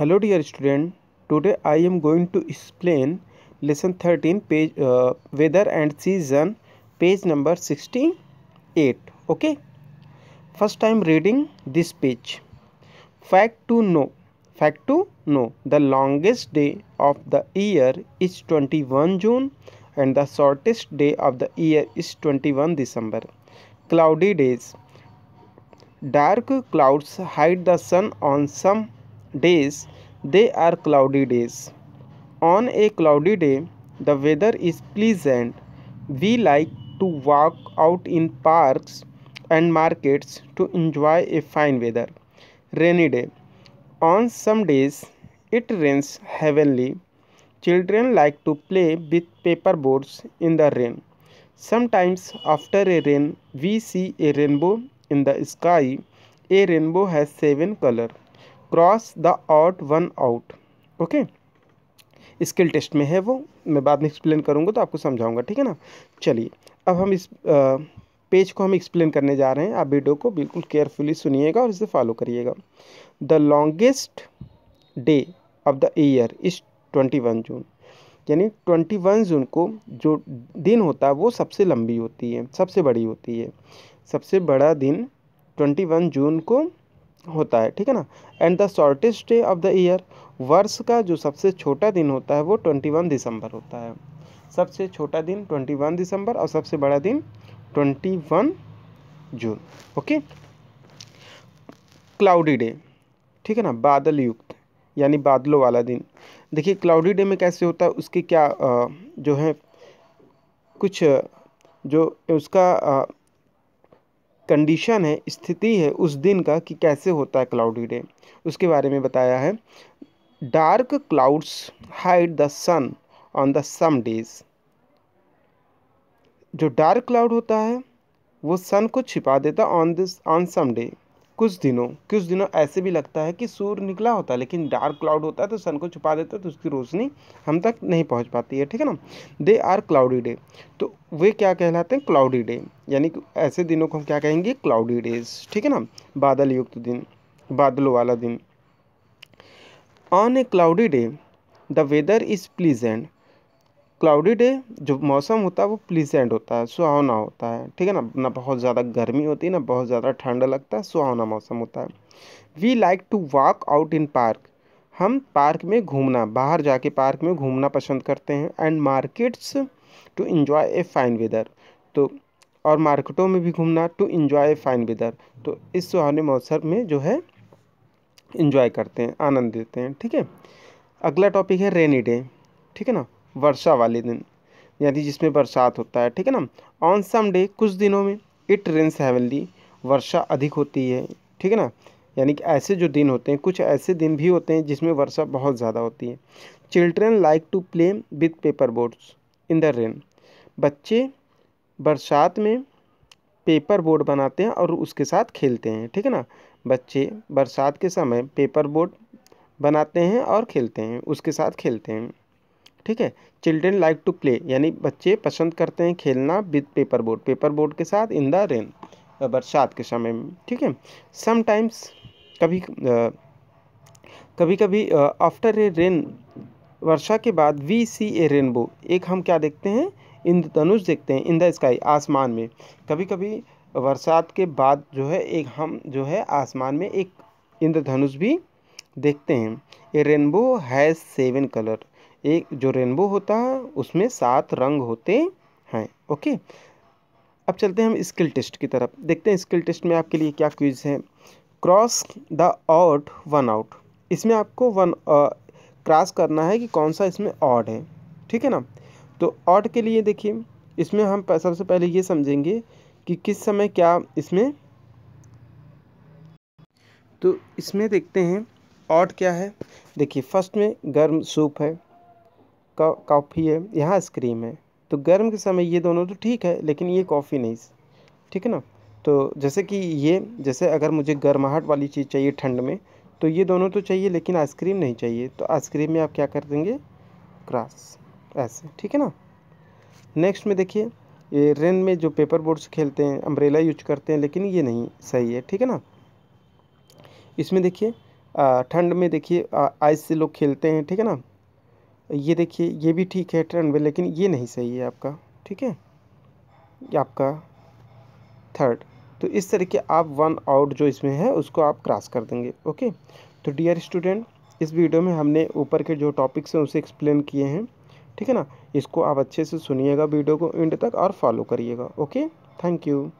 hello dear student today i am going to explain lesson 13 page uh, weather and season page number 68 okay first time reading this page fact to know fact to know the longest day of the year is 21 june and the shortest day of the year is 21 december cloudy days dark clouds hide the sun on some days, they are cloudy days. On a cloudy day, the weather is pleasant. We like to walk out in parks and markets to enjoy a fine weather. Rainy day. On some days, it rains heavenly. Children like to play with paper boats in the rain. Sometimes after a rain, we see a rainbow in the sky. A rainbow has seven colors. Cross the out one out okay skill test में है वो मैं बाद में explain करूँगा तो आपको समझाऊँगा ठीक है ना चलिए अब हम इस पेज को हम एक्सप्लेन करने जा रहे हैं आप वीडियो को बिल्कुल केयरफुली सुनिएगा और इसे फॉलो करिएगा the longest day of the year इस ट्वेंटी वन जून यानी ट्वेंटी वन जून को जो दिन होता है वो सबसे लंबी होती है सबसे बड़ी होती है सबसे बड़ा दिन ट्वेंटी वन जून को होता है ठीक है ना and the shortest day of the year वर्ष का जो सबसे छोटा दिन होता है वो ट्वेंटी वन दिसंबर होता है सबसे छोटा दिन ट्वेंटी वन दिसंबर और सबसे बड़ा दिन twenty one June okay cloudy day ठीक है ना बादल युक्त यानी बादलों वाला दिन देखिए क्लाउडी डे में कैसे होता है उसके क्या जो है कुछ जो उसका कंडीशन है स्थिति है उस दिन का कि कैसे होता है क्लाउडी डे उसके बारे में बताया है dark clouds hide the sun on the some days जो डार्क क्लाउड होता है वो सन को छिपा देता on this on some day कुछ दिनों कुछ दिनों ऐसे भी लगता है कि सूर्य निकला होता है लेकिन डार्क क्लाउड होता है तो सन को छुपा देता है तो उसकी रोशनी हम तक नहीं पहुंच पाती है ठीक है ना दे आर क्लाउडी डे तो वे क्या कहलाते हैं क्लाउडी डे यानी ऐसे दिनों को हम क्या कहेंगे क्लाउडी डेज ठीक है ना बादल युक्त दिन बादलों वाला दिन on a cloudy day the weather is pleasant cloudy day जो मौसम होता है वो प्लीजेंट होता है सुहावना होता है ठीक है ना ना बहुत ज़्यादा गर्मी होती है ना बहुत ज़्यादा ठंड लगता है सुहावना मौसम होता है we like to walk out in park हम पार्क में घूमना बाहर जाके पार्क में घूमना पसंद करते हैं and markets to enjoy a fine weather तो और मार्केटों में भी घूमना to enjoy a fine weather तो इस सुहावने मौसम में जो है इन्जॉय करते हैं आनंद देते हैं ठीक है अगला टॉपिक है रेनी डे ठीक है ना वर्षा वाले दिन यानी जिसमें बरसात होता है ठीक है ना ऑन सम डे कुछ दिनों में इट रेंस हैवनली वर्षा अधिक होती है ठीक है ना यानी कि ऐसे जो दिन होते हैं कुछ ऐसे दिन भी होते हैं जिसमें वर्षा बहुत ज़्यादा होती है children like to play with paper boards in the rain बच्चे बरसात में पेपर बोर्ड बनाते हैं और उसके साथ खेलते हैं ठीक है ना बच्चे बरसात के समय पेपर बोर्ड बनाते हैं और खेलते हैं उसके साथ खेलते हैं ठीक है चिल्ड्रेन लाइक टू प्ले यानी बच्चे पसंद करते हैं खेलना with paper board paper board के साथ इन द रेन बरसात के समय में ठीक है समटाइम्स कभी कभी कभी आफ्टर ए रेन वर्षा के बाद वी सी ए रेनबो एक हम क्या देखते हैं इन धनुष देखते हैं इन द स्काई आसमान में कभी कभी बरसात के बाद जो है एक हम जो है आसमान में एक इंद्रधनुष भी देखते हैं a rainbow has seven colour एक जो रेनबो होता है उसमें सात रंग होते हैं ओके अब चलते हैं हम स्किल टेस्ट की तरफ देखते हैं स्किल टेस्ट में आपके लिए क्या क्विज़ है cross the out one out इसमें आपको वन क्रॉस करना है कि कौन सा इसमें ऑड है ठीक है ना तो ऑड के लिए देखिए इसमें हम सबसे पहले ये समझेंगे कि किस समय क्या इसमें तो इसमें देखते हैं ऑड क्या है देखिए फर्स्ट में गर्म सूप है कॉफ़ी है यहाँ आइसक्रीम है तो गर्म के समय ये दोनों तो ठीक है लेकिन ये कॉफ़ी नहीं ठीक है ना तो जैसे कि ये जैसे अगर मुझे गर्माहट वाली चीज़ चाहिए ठंड में तो ये दोनों तो चाहिए लेकिन आइसक्रीम नहीं चाहिए तो आइसक्रीम में आप क्या कर देंगे क्रॉस ऐसे ठीक है ना नेक्स्ट में देखिए ये रेन में जो पेपर बोर्ड्स खेलते हैं अम्ब्रेला यूज करते हैं लेकिन ये नहीं सही है ठीक है ना इसमें देखिए ठंड में देखिए आइस से लोग खेलते हैं ठीक है ना ये देखिए ये भी ठीक है टर्न में लेकिन ये नहीं सही है आपका ठीक है आपका थर्ड तो इस तरीके आप वन आउट जो इसमें है उसको आप क्रॉस कर देंगे ओके तो डियर स्टूडेंट इस वीडियो में हमने ऊपर के जो टॉपिक्स हैं उसे एक्सप्लेन किए हैं ठीक है ना इसको आप अच्छे से सुनिएगा वीडियो को एंड तक और फॉलो करिएगा ओके थैंक यू